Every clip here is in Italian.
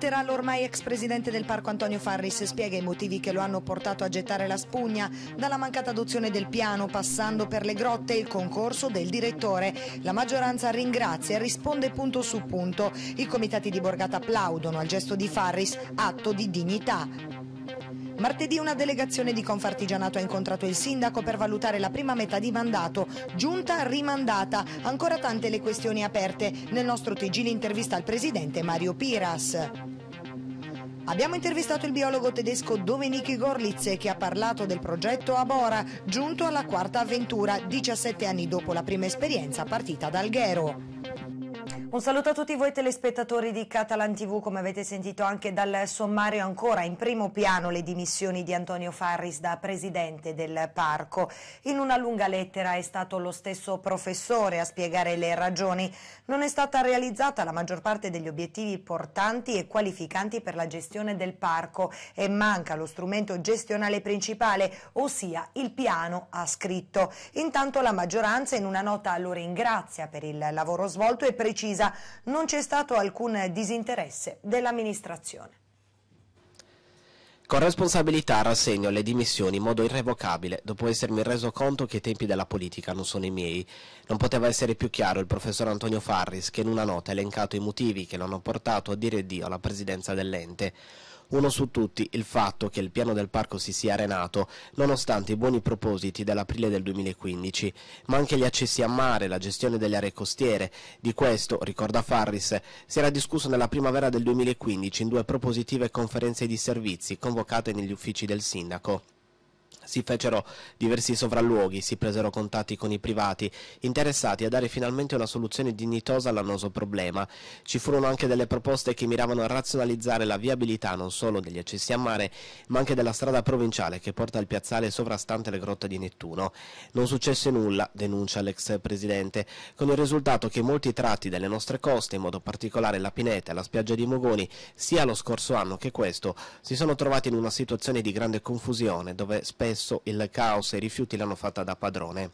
Volterà l'ormai ex presidente del parco Antonio Farris spiega i motivi che lo hanno portato a gettare la spugna, dalla mancata adozione del piano, passando per le grotte e il concorso del direttore. La maggioranza ringrazia e risponde punto su punto. I comitati di Borgata applaudono al gesto di Farris, atto di dignità. Martedì una delegazione di Confartigianato ha incontrato il sindaco per valutare la prima metà di mandato, giunta rimandata, ancora tante le questioni aperte. Nel nostro TG l'intervista al presidente Mario Piras. Abbiamo intervistato il biologo tedesco Domeniki Gorlitz che ha parlato del progetto Abora, giunto alla quarta avventura, 17 anni dopo la prima esperienza partita da Alghero. Un saluto a tutti voi telespettatori di Catalan TV, come avete sentito anche dal sommario ancora in primo piano le dimissioni di Antonio Farris da presidente del parco. In una lunga lettera è stato lo stesso professore a spiegare le ragioni. Non è stata realizzata la maggior parte degli obiettivi portanti e qualificanti per la gestione del parco e manca lo strumento gestionale principale, ossia il piano, ha scritto. Intanto la maggioranza in una nota lo ringrazia per il lavoro svolto e precisa spesa non c'è stato alcun disinteresse dell'amministrazione. Con responsabilità rassegno le dimissioni in modo irrevocabile, dopo essermi reso conto che i tempi della politica non sono i miei. Non poteva essere più chiaro il professor Antonio Farris, che in una nota ha elencato i motivi che hanno portato a dire addio alla presidenza dell'ente. Uno su tutti il fatto che il piano del parco si sia arenato nonostante i buoni propositi dell'aprile del 2015, ma anche gli accessi a mare, la gestione delle aree costiere. Di questo, ricorda Farris, si era discusso nella primavera del 2015 in due propositive conferenze di servizi convocate negli uffici del sindaco si fecero diversi sovralluoghi, si presero contatti con i privati, interessati a dare finalmente una soluzione dignitosa all'annoso problema. Ci furono anche delle proposte che miravano a razionalizzare la viabilità non solo degli accessi a mare, ma anche della strada provinciale che porta al piazzale sovrastante le grotte di Nettuno. Non successe nulla, denuncia l'ex presidente, con il risultato che molti tratti delle nostre coste, in modo particolare la Pineta e la spiaggia di Mogoni, sia lo scorso anno che questo, si sono trovati in una situazione di grande confusione, dove spesso spesso il caos e i rifiuti l'hanno fatta da padrone.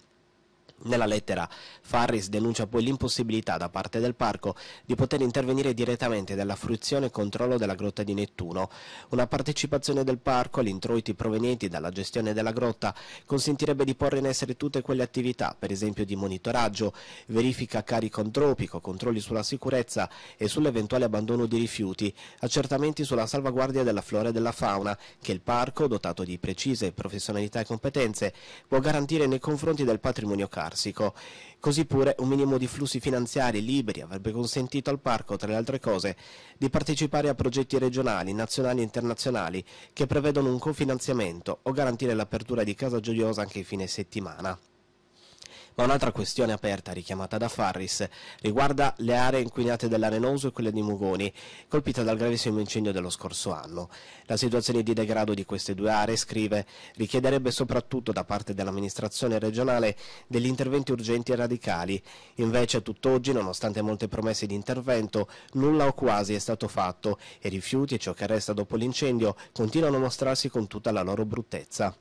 Nella lettera Farris denuncia poi l'impossibilità da parte del parco di poter intervenire direttamente nella fruizione e controllo della grotta di Nettuno. Una partecipazione del parco agli introiti provenienti dalla gestione della grotta consentirebbe di porre in essere tutte quelle attività, per esempio di monitoraggio, verifica carico antropico, controlli sulla sicurezza e sull'eventuale abbandono di rifiuti, accertamenti sulla salvaguardia della flora e della fauna che il parco, dotato di precise professionalità e competenze, può garantire nei confronti del patrimonio carico carsico. Così pure un minimo di flussi finanziari liberi avrebbe consentito al parco, tra le altre cose, di partecipare a progetti regionali, nazionali e internazionali che prevedono un cofinanziamento o garantire l'apertura di Casa Gioiosa anche in fine settimana. Ma un'altra questione aperta richiamata da Farris riguarda le aree inquinate dell'Arenoso e quelle di Mugoni, colpite dal gravissimo incendio dello scorso anno. La situazione di degrado di queste due aree, scrive, richiederebbe soprattutto da parte dell'amministrazione regionale degli interventi urgenti e radicali. Invece, tutt'oggi, nonostante molte promesse di intervento, nulla o quasi è stato fatto e i rifiuti e ciò che resta dopo l'incendio continuano a mostrarsi con tutta la loro bruttezza.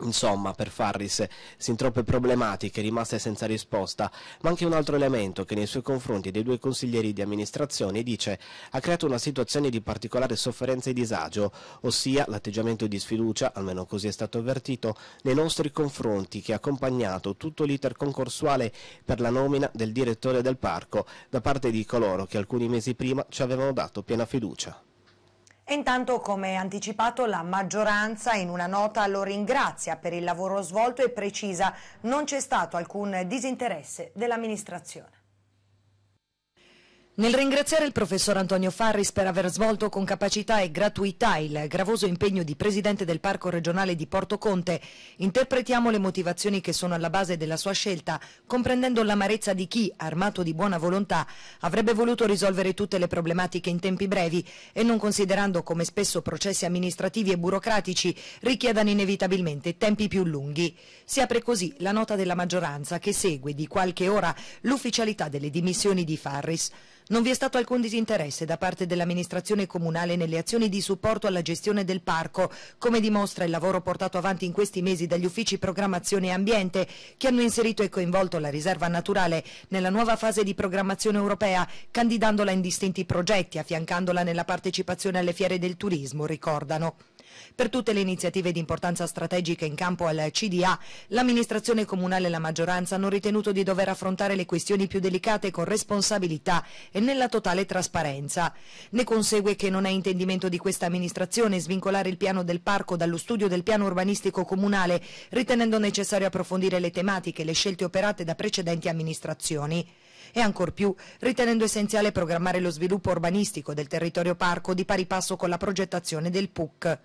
Insomma, per Farris, sin troppe problematiche rimaste senza risposta, ma anche un altro elemento che nei suoi confronti dei due consiglieri di amministrazione dice ha creato una situazione di particolare sofferenza e disagio, ossia l'atteggiamento di sfiducia, almeno così è stato avvertito, nei nostri confronti che ha accompagnato tutto l'iter concorsuale per la nomina del direttore del parco da parte di coloro che alcuni mesi prima ci avevano dato piena fiducia. E intanto, come anticipato, la maggioranza in una nota lo ringrazia per il lavoro svolto e precisa non c'è stato alcun disinteresse dell'amministrazione. Nel ringraziare il professor Antonio Farris per aver svolto con capacità e gratuità il gravoso impegno di presidente del Parco regionale di Porto Conte, interpretiamo le motivazioni che sono alla base della sua scelta, comprendendo l'amarezza di chi, armato di buona volontà, avrebbe voluto risolvere tutte le problematiche in tempi brevi e non considerando come spesso processi amministrativi e burocratici richiedano inevitabilmente tempi più lunghi. Si apre così la nota della maggioranza che segue di qualche ora l'ufficialità delle dimissioni di Farris. Non vi è stato alcun disinteresse da parte dell'amministrazione comunale nelle azioni di supporto alla gestione del parco, come dimostra il lavoro portato avanti in questi mesi dagli uffici programmazione e ambiente, che hanno inserito e coinvolto la riserva naturale nella nuova fase di programmazione europea, candidandola in distinti progetti, affiancandola nella partecipazione alle fiere del turismo, ricordano. Per tutte le iniziative di importanza strategica in campo al CDA, l'amministrazione comunale e la maggioranza hanno ritenuto di dover affrontare le questioni più delicate con responsabilità e nella totale trasparenza. Ne consegue che non è intendimento di questa amministrazione svincolare il piano del parco dallo studio del piano urbanistico comunale, ritenendo necessario approfondire le tematiche e le scelte operate da precedenti amministrazioni e ancor più ritenendo essenziale programmare lo sviluppo urbanistico del territorio parco di pari passo con la progettazione del PUC.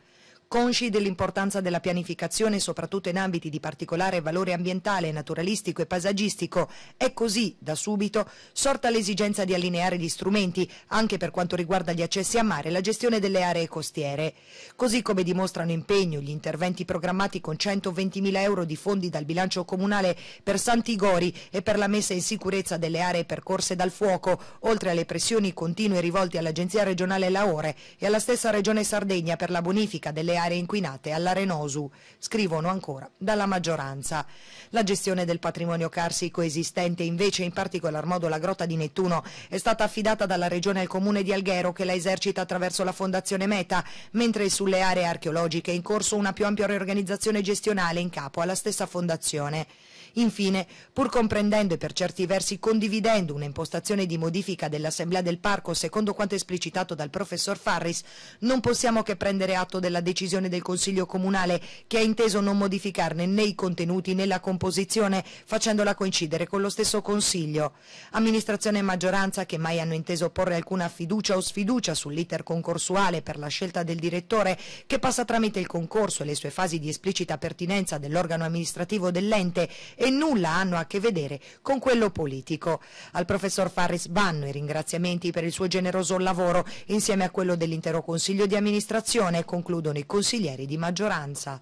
Consci dell'importanza della pianificazione, soprattutto in ambiti di particolare valore ambientale, naturalistico e paesaggistico, è così, da subito, sorta l'esigenza di allineare gli strumenti, anche per quanto riguarda gli accessi a mare e la gestione delle aree costiere. Così come dimostrano impegno gli interventi programmati con 120.000 euro di fondi dal bilancio comunale per Santigori e per la messa in sicurezza delle aree percorse dal fuoco, oltre alle pressioni continue rivolte all'Agenzia regionale Lahore e alla stessa Regione Sardegna per la bonifica delle aree aree inquinate all'Arenosu, scrivono ancora dalla maggioranza. La gestione del patrimonio carsico esistente, invece in particolar modo la grotta di Nettuno, è stata affidata dalla Regione al Comune di Alghero che la esercita attraverso la Fondazione Meta, mentre sulle aree archeologiche è in corso una più ampia riorganizzazione gestionale in capo alla stessa fondazione. Infine, pur comprendendo e per certi versi condividendo un'impostazione di modifica dell'Assemblea del Parco secondo quanto esplicitato dal professor Farris, non possiamo che prendere atto della decisione del Consiglio Comunale che ha inteso non modificarne né i contenuti né la composizione facendola coincidere con lo stesso Consiglio. Amministrazione e maggioranza che mai hanno inteso porre alcuna fiducia o sfiducia sull'iter concorsuale per la scelta del direttore che passa tramite il concorso e le sue fasi di esplicita pertinenza dell'organo amministrativo dell'ente e nulla hanno a che vedere con quello politico. Al professor Farris vanno i ringraziamenti per il suo generoso lavoro insieme a quello dell'intero Consiglio di amministrazione, concludono i consiglieri di maggioranza.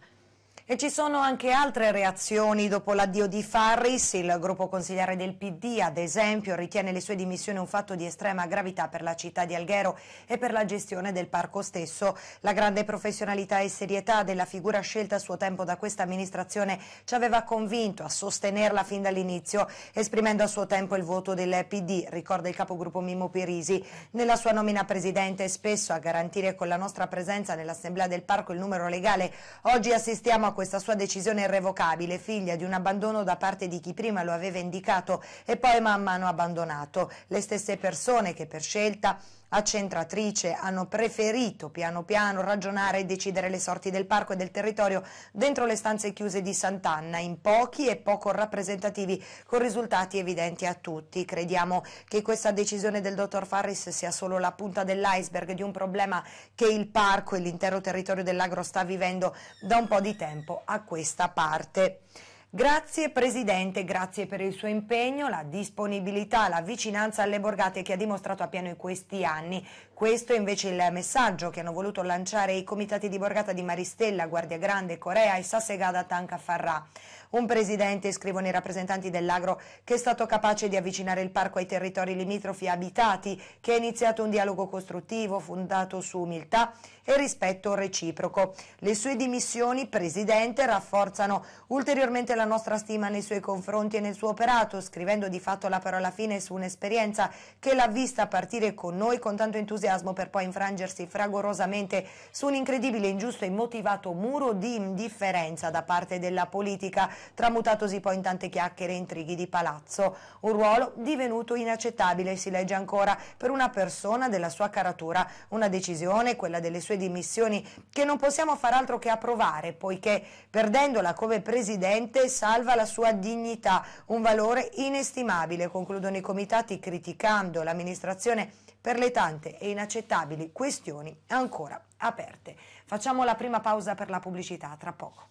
E ci sono anche altre reazioni dopo l'addio di Farris. Il gruppo consigliare del PD, ad esempio, ritiene le sue dimissioni un fatto di estrema gravità per la città di Alghero e per la gestione del parco stesso. La grande professionalità e serietà della figura scelta a suo tempo da questa amministrazione ci aveva convinto a sostenerla fin dall'inizio, esprimendo a suo tempo il voto del PD, ricorda il capogruppo Mimmo Pirisi. Nella sua nomina presidente, spesso a garantire con la nostra presenza nell'Assemblea del Parco il numero legale, oggi assistiamo a questa sua decisione irrevocabile, figlia di un abbandono da parte di chi prima lo aveva indicato e poi man mano abbandonato. Le stesse persone che per scelta accentratrice hanno preferito piano piano ragionare e decidere le sorti del parco e del territorio dentro le stanze chiuse di Sant'Anna, in pochi e poco rappresentativi, con risultati evidenti a tutti. Crediamo che questa decisione del dottor Farris sia solo la punta dell'iceberg di un problema che il parco e l'intero territorio dell'agro sta vivendo da un po' di tempo a questa parte. Grazie Presidente, grazie per il suo impegno, la disponibilità, la vicinanza alle borgate che ha dimostrato a Piano in questi anni. Questo è invece il messaggio che hanno voluto lanciare i comitati di borgata di Maristella, Guardia Grande, Corea e Sassegada Tanca Farrà. Un presidente, scrivono i rappresentanti dell'agro, che è stato capace di avvicinare il parco ai territori limitrofi abitati, che ha iniziato un dialogo costruttivo fondato su umiltà e rispetto reciproco. Le sue dimissioni, presidente, rafforzano ulteriormente la nostra stima nei suoi confronti e nel suo operato, scrivendo di fatto la parola fine su un'esperienza che l'ha vista partire con noi con tanto entusiasmo per poi infrangersi fragorosamente su un incredibile, ingiusto e motivato muro di indifferenza da parte della politica tramutatosi poi in tante chiacchiere e intrighi di palazzo. Un ruolo divenuto inaccettabile, si legge ancora, per una persona della sua caratura. Una decisione, quella delle sue dimissioni, che non possiamo far altro che approvare, poiché perdendola come presidente salva la sua dignità, un valore inestimabile, concludono i comitati criticando l'amministrazione per le tante e inaccettabili questioni ancora aperte. Facciamo la prima pausa per la pubblicità, tra poco.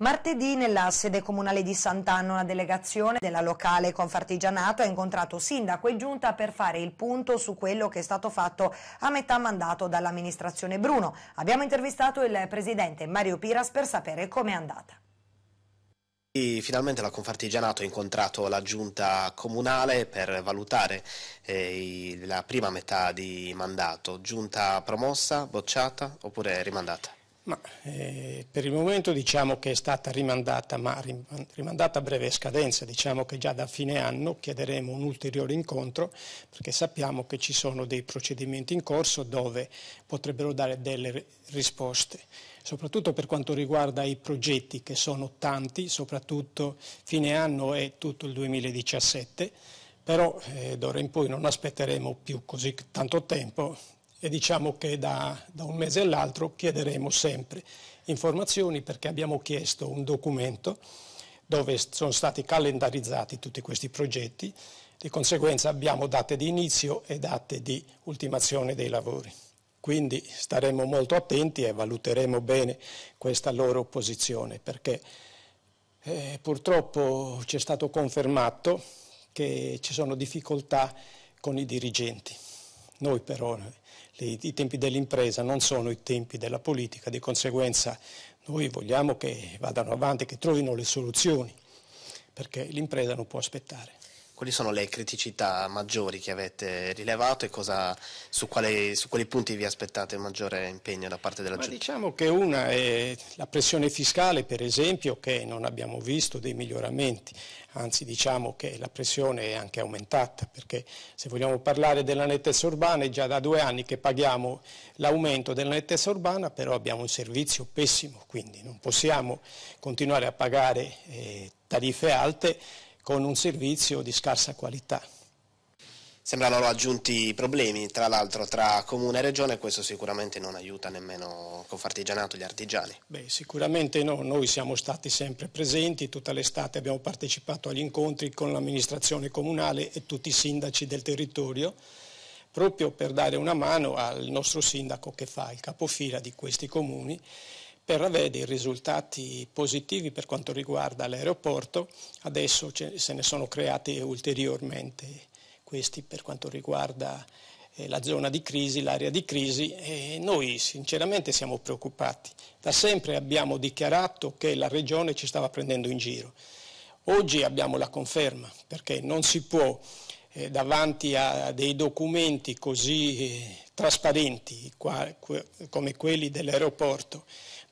Martedì nella sede comunale di Sant'Anna una delegazione della locale Confartigianato ha incontrato sindaco e giunta per fare il punto su quello che è stato fatto a metà mandato dall'amministrazione Bruno. Abbiamo intervistato il presidente Mario Piras per sapere com'è andata. Finalmente la Confartigianato ha incontrato la giunta comunale per valutare eh, la prima metà di mandato. Giunta promossa, bocciata oppure rimandata? Ma, eh, per il momento diciamo che è stata rimandata, ma rimandata a breve scadenza, diciamo che già da fine anno chiederemo un ulteriore incontro perché sappiamo che ci sono dei procedimenti in corso dove potrebbero dare delle risposte, soprattutto per quanto riguarda i progetti che sono tanti, soprattutto fine anno e tutto il 2017, però eh, d'ora in poi non aspetteremo più così tanto tempo e diciamo che da, da un mese all'altro chiederemo sempre informazioni perché abbiamo chiesto un documento dove sono stati calendarizzati tutti questi progetti, di conseguenza abbiamo date di inizio e date di ultimazione dei lavori. Quindi staremo molto attenti e valuteremo bene questa loro posizione perché eh, purtroppo ci è stato confermato che ci sono difficoltà con i dirigenti. Noi però i tempi dell'impresa non sono i tempi della politica, di conseguenza noi vogliamo che vadano avanti, che trovino le soluzioni, perché l'impresa non può aspettare quali sono le criticità maggiori che avete rilevato e cosa, su, quale, su, quali punti vi aspettate maggiore impegno da parte della giustizia? Diciamo che una è la pressione fiscale, per esempio, che non abbiamo visto dei miglioramenti, anzi diciamo che la pressione è anche aumentata, perché se vogliamo parlare della nettezza urbana è già da due anni che paghiamo l'aumento della nettezza urbana, però abbiamo un servizio pessimo, quindi non possiamo continuare a pagare eh, tariffe alte con un servizio di scarsa qualità. Sembrano aggiunti problemi, tra l'altro, tra comune e regione, e questo sicuramente non aiuta nemmeno con Confartigianato, gli artigiani. Beh, sicuramente no, noi siamo stati sempre presenti, tutta l'estate abbiamo partecipato agli incontri con l'amministrazione comunale e tutti i sindaci del territorio, proprio per dare una mano al nostro sindaco che fa il capofila di questi comuni per avere dei risultati positivi per quanto riguarda l'aeroporto, adesso se ne sono creati ulteriormente questi per quanto riguarda eh, la zona di crisi, l'area di crisi e noi sinceramente siamo preoccupati. Da sempre abbiamo dichiarato che la regione ci stava prendendo in giro. Oggi abbiamo la conferma perché non si può eh, davanti a dei documenti così eh, trasparenti qua, que, come quelli dell'aeroporto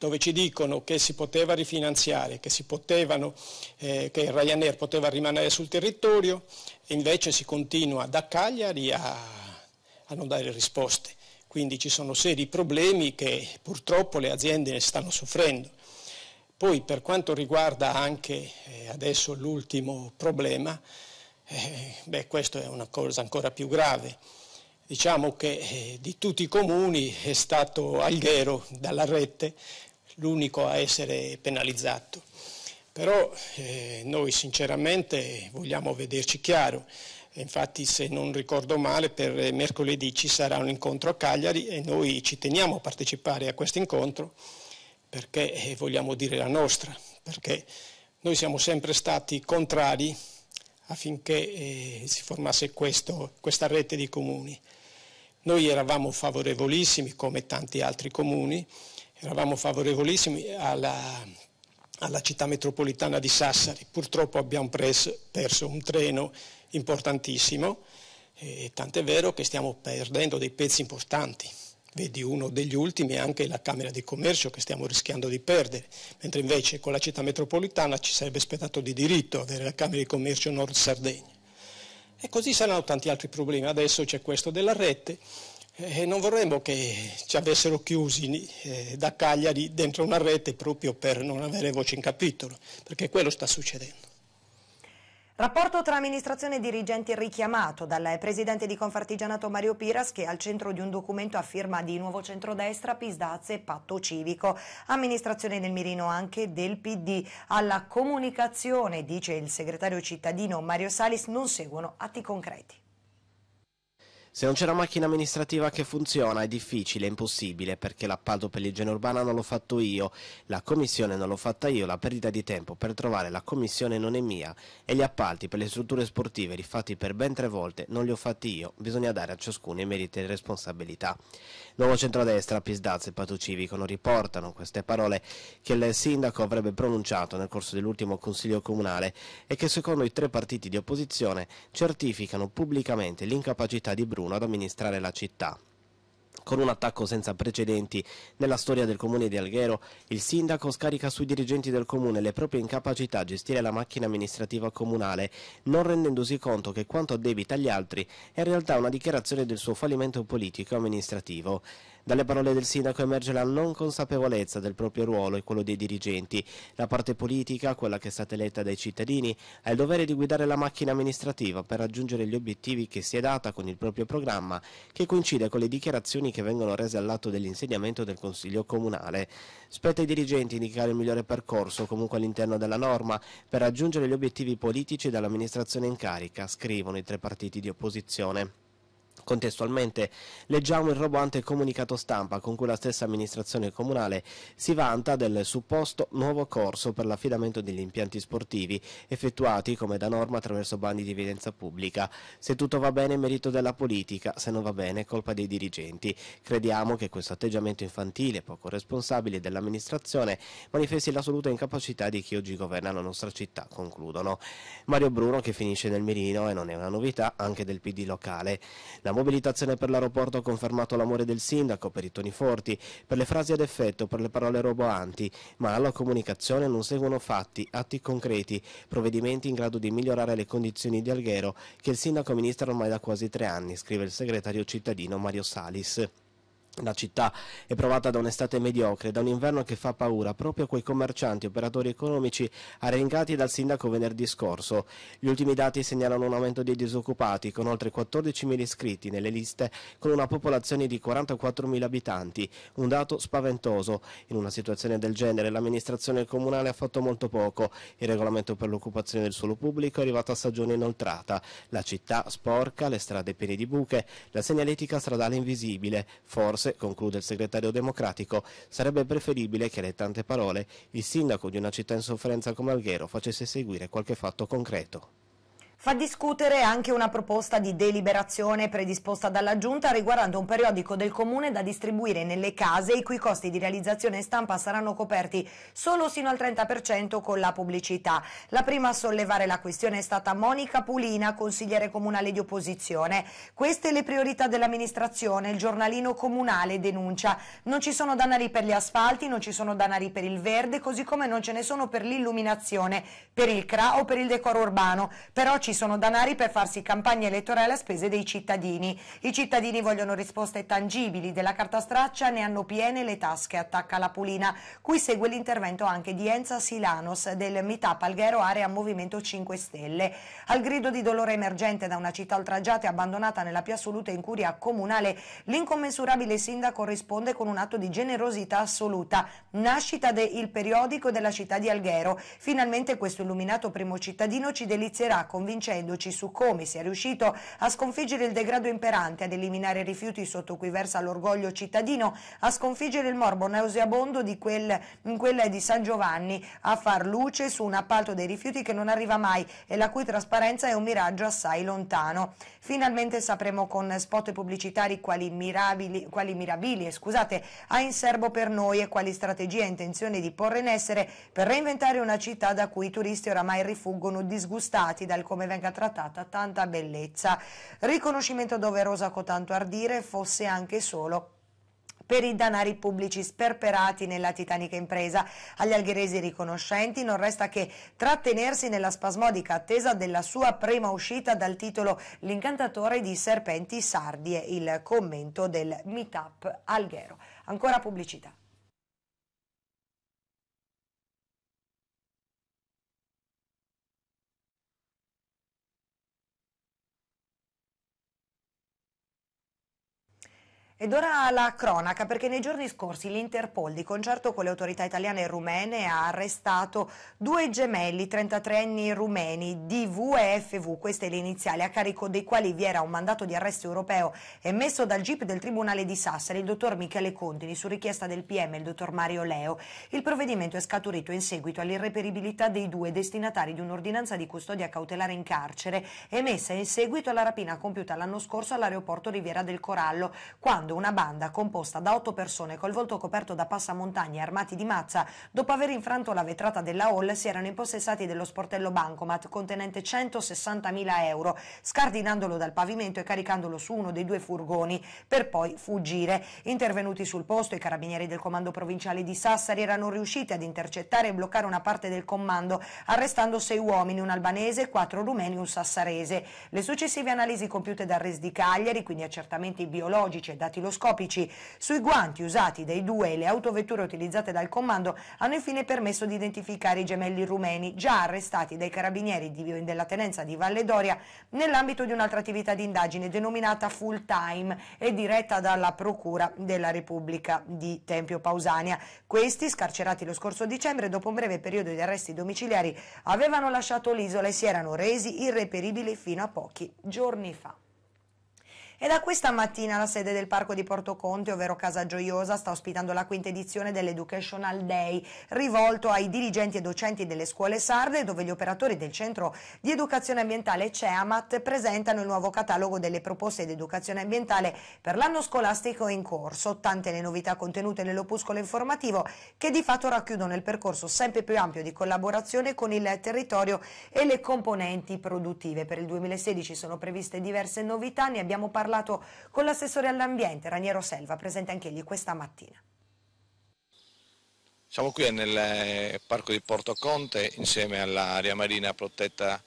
dove ci dicono che si poteva rifinanziare, che, potevano, eh, che Ryanair poteva rimanere sul territorio e invece si continua da Cagliari a, a non dare risposte. Quindi ci sono seri problemi che purtroppo le aziende ne stanno soffrendo. Poi per quanto riguarda anche eh, adesso l'ultimo problema, eh, beh, questa è una cosa ancora più grave. Diciamo che eh, di tutti i comuni è stato Alghero dalla rete l'unico a essere penalizzato. Però eh, noi sinceramente vogliamo vederci chiaro. Infatti, se non ricordo male, per mercoledì ci sarà un incontro a Cagliari e noi ci teniamo a partecipare a questo incontro perché eh, vogliamo dire la nostra, perché noi siamo sempre stati contrari affinché eh, si formasse questo, questa rete di comuni. Noi eravamo favorevolissimi, come tanti altri comuni, eravamo favorevolissimi alla, alla città metropolitana di Sassari. Purtroppo abbiamo preso, perso un treno importantissimo, e tant'è vero che stiamo perdendo dei pezzi importanti. Vedi uno degli ultimi è anche la Camera di Commercio che stiamo rischiando di perdere, mentre invece con la città metropolitana ci sarebbe aspettato di diritto avere la Camera di Commercio Nord Sardegna. E così saranno tanti altri problemi. Adesso c'è questo della rete. Eh, non vorremmo che ci avessero chiusi eh, da Cagliari dentro una rete proprio per non avere voce in capitolo, perché quello sta succedendo. Rapporto tra amministrazione e dirigenti richiamato dal presidente di Confartigianato Mario Piras che al centro di un documento a firma di Nuovo Centrodestra, Pisdazze e Patto Civico. Amministrazione del Mirino anche del PD. Alla comunicazione, dice il segretario cittadino Mario Salis, non seguono atti concreti. Se non c'è una macchina amministrativa che funziona è difficile, è impossibile, perché l'appalto per l'igiene urbana non l'ho fatto io, la commissione non l'ho fatta io, la perdita di tempo per trovare la commissione non è mia e gli appalti per le strutture sportive rifatti per ben tre volte non li ho fatti io, bisogna dare a ciascuno i meriti e le responsabilità. Nuovo Centrodestra, Pisdaz e Pato Civico non riportano queste parole che il sindaco avrebbe pronunciato nel corso dell'ultimo consiglio comunale e che secondo i tre partiti di opposizione certificano pubblicamente l'incapacità di Bruno 1991 ad amministrare la città. Con un attacco senza precedenti nella storia del comune di Alghero, il sindaco scarica sui dirigenti del comune le proprie incapacità a gestire la macchina amministrativa comunale, non rendendosi conto che quanto addebita agli altri è in realtà una dichiarazione del suo fallimento politico e amministrativo. Dalle parole del sindaco emerge la non consapevolezza del proprio ruolo e quello dei dirigenti. La parte politica, quella che è stata eletta dai cittadini, ha il dovere di guidare la macchina amministrativa per raggiungere gli obiettivi che si è data con il proprio programma, che coincide con le dichiarazioni che vengono rese all'atto dell'insediamento del Consiglio Comunale. Spetta ai dirigenti indicare il migliore percorso, comunque all'interno della norma, per raggiungere gli obiettivi politici dell'amministrazione in carica, scrivono i tre partiti di opposizione. Contestualmente leggiamo il roboante comunicato stampa con cui la stessa amministrazione comunale si vanta del supposto nuovo corso per l'affidamento degli impianti sportivi effettuati come da norma attraverso bandi di evidenza pubblica. Se tutto va bene è merito della politica, se non va bene è colpa dei dirigenti. Crediamo che questo atteggiamento infantile, poco responsabile dell'amministrazione, manifesti l'assoluta incapacità di chi oggi governa la nostra città, concludono. Mario Bruno che finisce nel mirino e non è una novità anche del PD locale. La mobilitazione per l'aeroporto ha confermato l'amore del sindaco per i toni forti, per le frasi ad effetto, per le parole roboanti, ma alla comunicazione non seguono fatti, atti concreti, provvedimenti in grado di migliorare le condizioni di Alghero che il sindaco amministra ormai da quasi tre anni, scrive il segretario cittadino Mario Salis. La città è provata da un'estate mediocre, da un inverno che fa paura proprio a quei commercianti e operatori economici arengati dal sindaco venerdì scorso. Gli ultimi dati segnalano un aumento dei disoccupati, con oltre 14.000 iscritti nelle liste, con una popolazione di 44.000 abitanti. Un dato spaventoso. In una situazione del genere l'amministrazione comunale ha fatto molto poco. Il regolamento per l'occupazione del suolo pubblico è arrivato a stagione inoltrata. La città sporca, le strade piene di buche, la segnaletica stradale invisibile. Forse risorse, conclude il segretario democratico, sarebbe preferibile che alle tante parole il sindaco di una città in sofferenza come Alghero facesse seguire qualche fatto concreto. Fa discutere anche una proposta di deliberazione predisposta dalla Giunta riguardante un periodico del Comune da distribuire nelle case i cui costi di realizzazione e stampa saranno coperti solo sino al 30% con la pubblicità. La prima a sollevare la questione è stata Monica Pulina, consigliere comunale di opposizione. Queste le priorità dell'amministrazione, il giornalino comunale denuncia. Non ci sono danari per gli asfalti, non ci sono danari per il verde, così come non ce ne sono per l'illuminazione, per il CRA o per il decoro urbano. Però ci sono danari per farsi campagna elettorale a spese dei cittadini. I cittadini vogliono risposte tangibili, della carta straccia ne hanno piene le tasche, attacca la Pulina, cui segue l'intervento anche di Enza Silanos del Mitap Alghero Area Movimento 5 Stelle. Al grido di dolore emergente da una città oltraggiata e abbandonata nella più assoluta incuria comunale, l'incommensurabile sindaco risponde con un atto di generosità assoluta, nascita del periodico della città di Alghero. Finalmente questo illuminato primo cittadino ci delizierà con convincendoci su come sia riuscito a sconfiggere il degrado imperante, ad eliminare i rifiuti sotto cui versa l'orgoglio cittadino, a sconfiggere il morbo nauseabondo di quel, quella di San Giovanni, a far luce su un appalto dei rifiuti che non arriva mai e la cui trasparenza è un miraggio assai lontano. Finalmente sapremo con spot pubblicitari quali mirabili, quali mirabili eh, scusate, ha in serbo per noi e quali strategie ha intenzione di porre in essere per reinventare una città da cui i turisti oramai rifuggono disgustati dal come venga trattata tanta bellezza. Riconoscimento doveroso a cotanto ardire fosse anche solo per i danari pubblici sperperati nella titanica impresa. Agli algheresi riconoscenti non resta che trattenersi nella spasmodica attesa della sua prima uscita dal titolo L'incantatore di serpenti sardi e il commento del meetup alghero. Ancora pubblicità. Ed ora la cronaca, perché nei giorni scorsi l'Interpol, di concerto con le autorità italiane e rumene, ha arrestato due gemelli 33 anni rumeni DV e FV, queste le iniziali, a carico dei quali vi era un mandato di arresto europeo emesso dal GIP del Tribunale di Sassari, il dottor Michele Contini, su richiesta del PM, il dottor Mario Leo. Il provvedimento è scaturito in seguito all'irreperibilità dei due destinatari di un'ordinanza di custodia cautelare in carcere emessa in seguito alla rapina compiuta l'anno scorso all'aeroporto Riviera del Corallo, quando quando una banda composta da otto persone col volto coperto da passamontagna e armati di mazza, dopo aver infranto la vetrata della hall, si erano impossessati dello sportello bancomat contenente 160.000 euro, scardinandolo dal pavimento e caricandolo su uno dei due furgoni, per poi fuggire. Intervenuti sul posto, i carabinieri del comando provinciale di Sassari erano riusciti ad intercettare e bloccare una parte del comando, arrestando sei uomini, un albanese, quattro rumeni e un sassarese. Le successive analisi compiute dal Res di Cagliari, quindi accertamenti biologici e dati dactiloscopici sui guanti usati dai due e le autovetture utilizzate dal comando hanno infine permesso di identificare i gemelli rumeni già arrestati dai carabinieri di, della tenenza di Valle Doria nell'ambito di un'altra attività di indagine denominata Full Time e diretta dalla Procura della Repubblica di Tempio Pausania. Questi, scarcerati lo scorso dicembre, dopo un breve periodo di arresti domiciliari, avevano lasciato l'isola e si erano resi irreperibili fino a pochi giorni fa. E da questa mattina la sede del Parco di Porto Conte, ovvero Casa Gioiosa, sta ospitando la quinta edizione dell'Educational Day, rivolto ai dirigenti e docenti delle scuole sarde, dove gli operatori del Centro di Educazione Ambientale CEAMAT presentano il nuovo catalogo delle proposte di educazione ambientale per l'anno scolastico in corso, tante le novità contenute nell'opuscolo informativo che di fatto racchiudono il percorso sempre più ampio di collaborazione con il territorio e le componenti produttive. Per il 2016 sono previste diverse novità, ne abbiamo parlato parlato con l'assessore all'ambiente Raniero Selva, presente anche egli questa mattina. Siamo qui nel eh, parco di Porto Conte insieme all'area marina protetta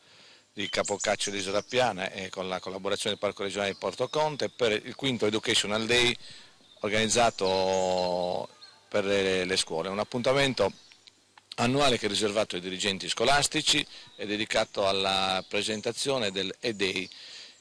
di Capocaccio di Isola Piana e con la collaborazione del Parco regionale di Porto Conte per il quinto Educational Day organizzato per le scuole. Un appuntamento annuale che è riservato ai dirigenti scolastici e dedicato alla presentazione del E-Day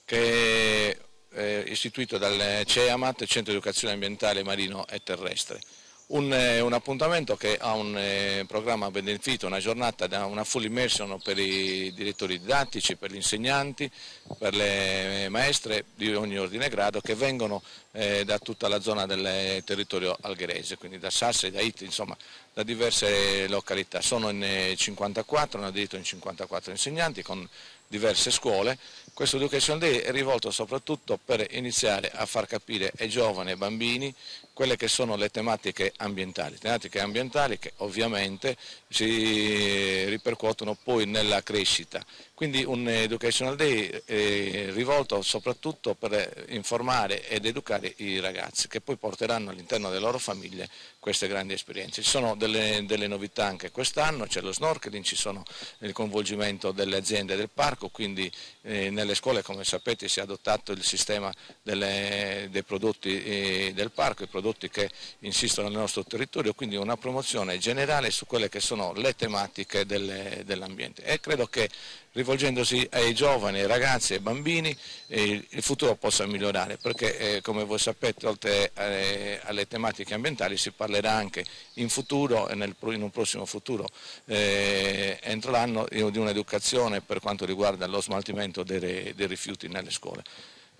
che eh, istituito dal CEAMAT, Centro di Educazione Ambientale Marino e Terrestre. Un, eh, un, appuntamento che ha un eh, programma benefito, una giornata, da una full immersion per i direttori didattici, per gli insegnanti, per le eh, maestre di ogni ordine e grado che vengono eh, da tutta la zona del territorio algherese, quindi da Sassari, da Iti, insomma da diverse località. Sono in 54, eh, hanno aderito in 54 insegnanti con diverse scuole. Questo Education Day è rivolto soprattutto per iniziare a far capire ai giovani e ai bambini quelle che sono le tematiche ambientali, tematiche ambientali che ovviamente si ripercuotono poi nella crescita. Quindi un Educational Day eh, rivolto soprattutto per informare ed educare i ragazzi che poi porteranno all'interno delle loro famiglie queste grandi esperienze. Ci sono delle, delle novità anche quest'anno, c'è lo snorkeling, ci sono il coinvolgimento delle aziende del parco, quindi eh, nelle scuole come sapete si è adottato il sistema delle, dei prodotti eh, del parco, i prodotti prodotti che insistono nel nostro territorio, quindi una promozione generale su quelle che sono le tematiche dell'ambiente e credo che rivolgendosi ai giovani, ai ragazzi, ai bambini eh, il futuro possa migliorare perché eh, come voi sapete oltre alle, eh, alle, tematiche ambientali si parlerà anche in futuro e nel, in un prossimo futuro eh, entro l'anno di un'educazione per quanto riguarda lo smaltimento dei, dei rifiuti nelle scuole.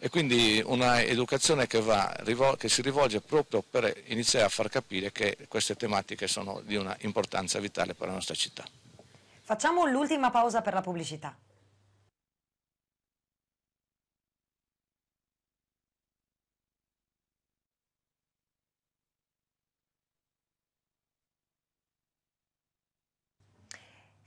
E quindi un'educazione che, che, si rivolge proprio per iniziare a far capire che queste tematiche sono di una importanza vitale per la nostra città. Facciamo l'ultima pausa per la pubblicità.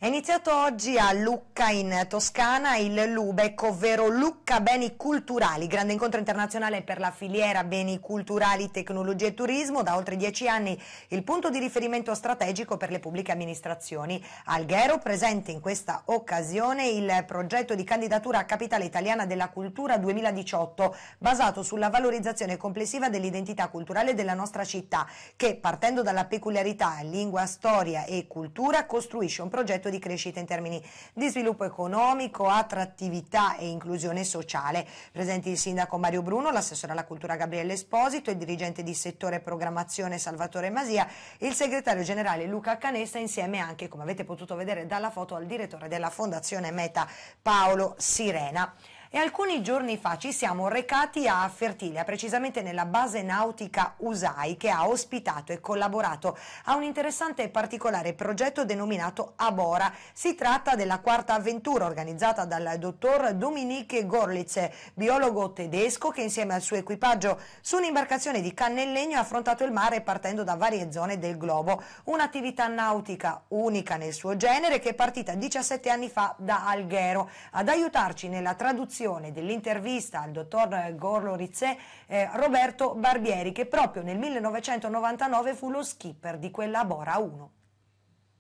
È iniziato oggi a Lucca in Toscana il Lubec, ovvero Lucca Beni Culturali, grande incontro internazionale per la filiera beni culturali, tecnologia e turismo, da oltre dieci anni il punto di riferimento strategico per le pubbliche amministrazioni. Alghero presente in questa occasione il progetto di candidatura a Capitale Italiana della Cultura 2018, basato sulla valorizzazione complessiva dell'identità culturale della nostra città, che partendo dalla peculiarità lingua, storia e cultura costruisce un progetto di crescita in termini di sviluppo economico, attrattività e inclusione sociale. Presenti il sindaco Mario Bruno, l'assessore alla cultura Gabriele Esposito, il dirigente di settore programmazione Salvatore Masia, il segretario generale Luca Canessa insieme anche, come avete potuto vedere dalla foto, al direttore della Fondazione Meta Paolo Sirena. E alcuni giorni fa ci siamo recati a Fertilia, precisamente nella base nautica USAI che ha ospitato e collaborato a un interessante e particolare progetto denominato Abora. Si tratta della quarta avventura organizzata dal dottor Dominique Gorlitz, biologo tedesco che insieme al suo equipaggio su un'imbarcazione di Canellegno ha affrontato il mare partendo da varie zone del globo. Un'attività nautica unica nel suo genere che è partita 17 anni fa da Alghero. Ad aiutarci nella traduzione trasmissione dell'intervista al dottor Gorlo Rizzè eh, Roberto Barbieri che proprio nel 1999 fu lo skipper di quella Bora 1.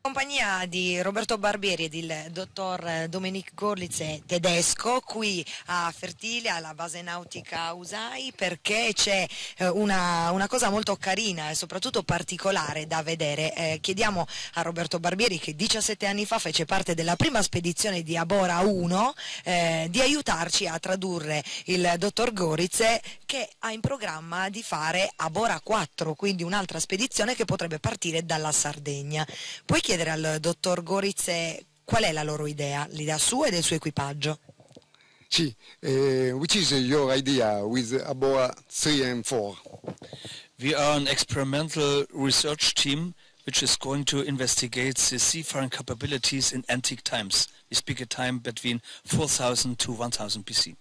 In compagnia di Roberto Barbieri ed il dottor Domenico Gorlice tedesco qui a Fertile alla base nautica Usai perché c'è eh, una, una, cosa molto carina e soprattutto particolare da vedere. Eh, chiediamo a Roberto Barbieri che 17 anni fa fece parte della prima spedizione di Abora 1 eh, di aiutarci a tradurre il dottor Gorlitz che ha in programma di fare Abora 4, quindi un'altra spedizione che potrebbe partire dalla Sardegna. Poi chiedere al dottor Goritze qual è la loro idea, l'idea sua e del suo equipaggio. Sì, uh, which is your idea with Aboa 3 and 4? We are an experimental research team which is going to investigate the seafaring capabilities in antique times. We speak a time between 4000 to 1000 BC.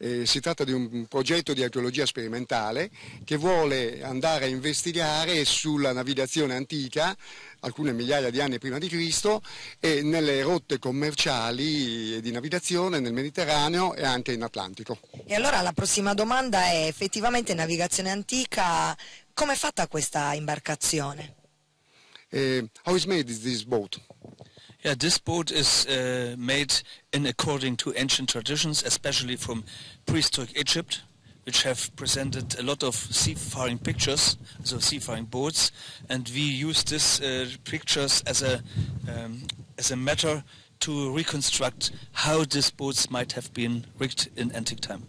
Eh, si tratta di un progetto di archeologia sperimentale che vuole andare a investigare sulla navigazione antica, alcune migliaia di anni prima di Cristo, e nelle rotte commerciali di navigazione nel Mediterraneo e anche in Atlantico. E allora la prossima domanda è effettivamente navigazione antica, come è fatta questa imbarcazione? Eh, how is made this boat? Yeah, this boat is uh, made in according to ancient traditions, especially from prehistoric Egypt, which have presented a lot of seafaring pictures, so seafaring boats, and we use these uh, pictures as a um, as a matter to reconstruct how these boats might have been rigged in antique time.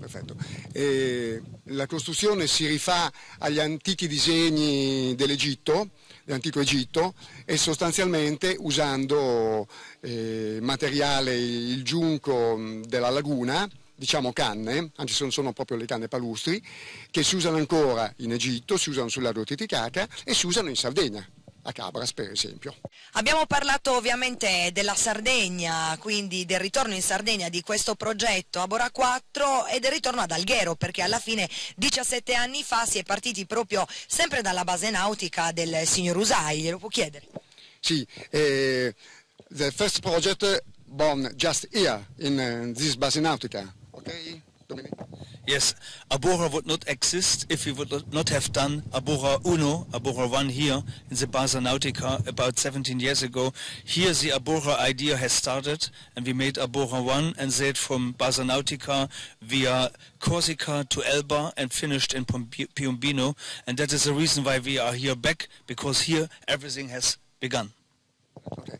perfetto. E eh, la costruzione si rifà agli antichi disegni dell'Egitto dell'antico Egitto e sostanzialmente usando eh, materiale, il giunco mm, della laguna, diciamo canne, anzi sono, sono, proprio le canne palustri, che si usano ancora in Egitto, si usano sul lago Titicaca e si usano in Sardegna a Cabras per esempio. Abbiamo parlato ovviamente della Sardegna, quindi del ritorno in Sardegna di questo progetto Abora 4 e del ritorno ad Alghero perché alla fine 17 anni fa si è partiti proprio sempre dalla base nautica del signor Usai, glielo può chiedere? Sì, eh, the first project born just here in uh, this base nautica, ok? Domenico. Yes, Abora would not exist if we would not have done Abora Uno, Abora 1 here in the Basa Nautica about 17 years ago. Here the Abora idea has started and we made Abora 1 and sailed from Basa Nautica via Corsica to Elba and finished in Piombino and that is the reason why we are here back because here everything has begun. Okay.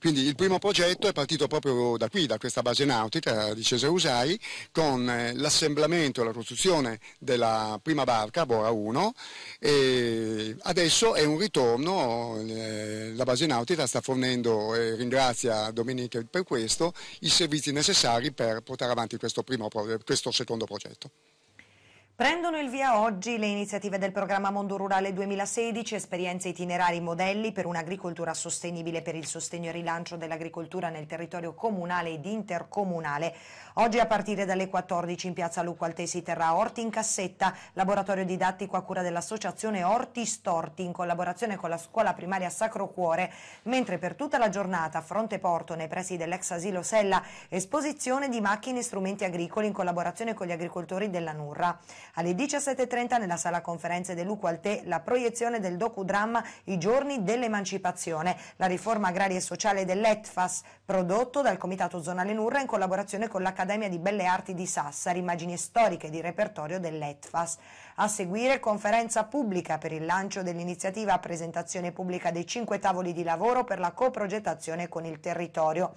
Quindi il primo progetto è partito proprio da qui, da questa base nautica di Cesare Usai, con eh, l'assemblamento e la costruzione della prima barca, Bora 1, e adesso è un ritorno, eh, la base nautica sta fornendo, e ringrazia Domenico per questo, i servizi necessari per portare avanti questo, primo, questo secondo progetto. Prendono il via oggi le iniziative del programma Mondo Rurale 2016, esperienze itinerari modelli per un'agricoltura sostenibile per il sostegno e rilancio dell'agricoltura nel territorio comunale ed intercomunale. Oggi a partire dalle 14 in piazza Luco Altesi terrà Orti in Cassetta, laboratorio didattico a cura dell'associazione Orti Storti in collaborazione con la scuola primaria Sacro Cuore, mentre per tutta la giornata a Fronte Porto nei pressi dell'ex asilo Sella esposizione di macchine e strumenti agricoli in collaborazione con gli agricoltori della Nurra. Alle 17.30 nella sala conferenze dell'Uqualte la proiezione del docudramma I giorni dell'emancipazione, la riforma agraria e sociale dell'ETFAS, prodotto dal Comitato Zonale Nurra in collaborazione con l'Accademia di Belle Arti di Sassari, immagini storiche di repertorio dell'ETFAS. A seguire conferenza pubblica per il lancio dell'iniziativa presentazione pubblica dei cinque tavoli di lavoro per la coprogettazione con il territorio.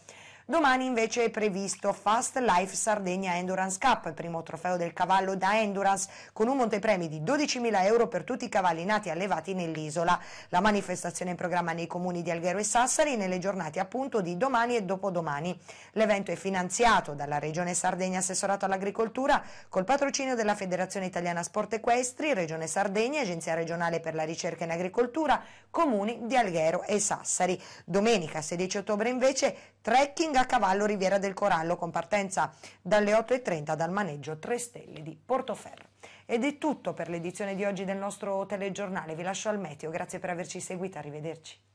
Domani invece è previsto Fast Life Sardegna Endurance Cup, primo trofeo del cavallo da endurance, con un montepremi di 12.000 euro per tutti i cavalli nati e allevati nell'isola. La manifestazione è in programma nei comuni di Alghero e Sassari nelle giornate appunto di domani e dopodomani. L'evento è finanziato dalla Regione Sardegna Assessorato all'Agricoltura col patrocinio della Federazione Italiana Sport Equestri, Regione Sardegna, Agenzia Regionale per la Ricerca in Agricoltura, comuni di Alghero e Sassari. Domenica 16 ottobre invece trekking da Cavallo Riviera del Corallo con partenza dalle 8.30 dal maneggio 3 Stelle di Portoferro. Ed è tutto per l'edizione di oggi del nostro telegiornale. Vi lascio al meteo, grazie per averci seguito, arrivederci.